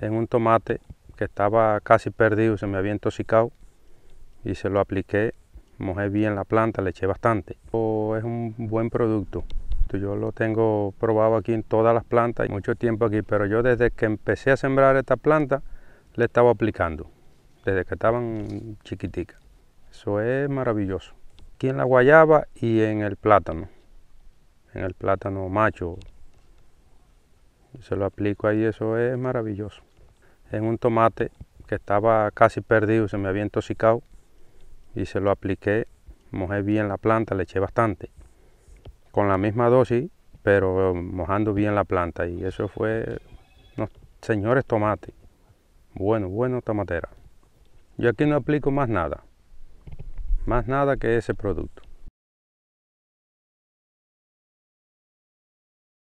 en un tomate que estaba casi perdido, se me había intoxicado y se lo apliqué, mojé bien la planta, le eché bastante. es un buen producto. Yo lo tengo probado aquí en todas las plantas, mucho tiempo aquí, pero yo desde que empecé a sembrar esta planta le estaba aplicando, desde que estaban chiquiticas. Eso es maravilloso. Aquí en la guayaba y en el plátano, en el plátano macho, se lo aplico ahí, eso es maravilloso. En un tomate que estaba casi perdido, se me había intoxicado y se lo apliqué, mojé bien la planta, le eché bastante, con la misma dosis, pero mojando bien la planta y eso fue, señores tomate bueno, bueno tomatera. Yo aquí no aplico más nada, más nada que ese producto.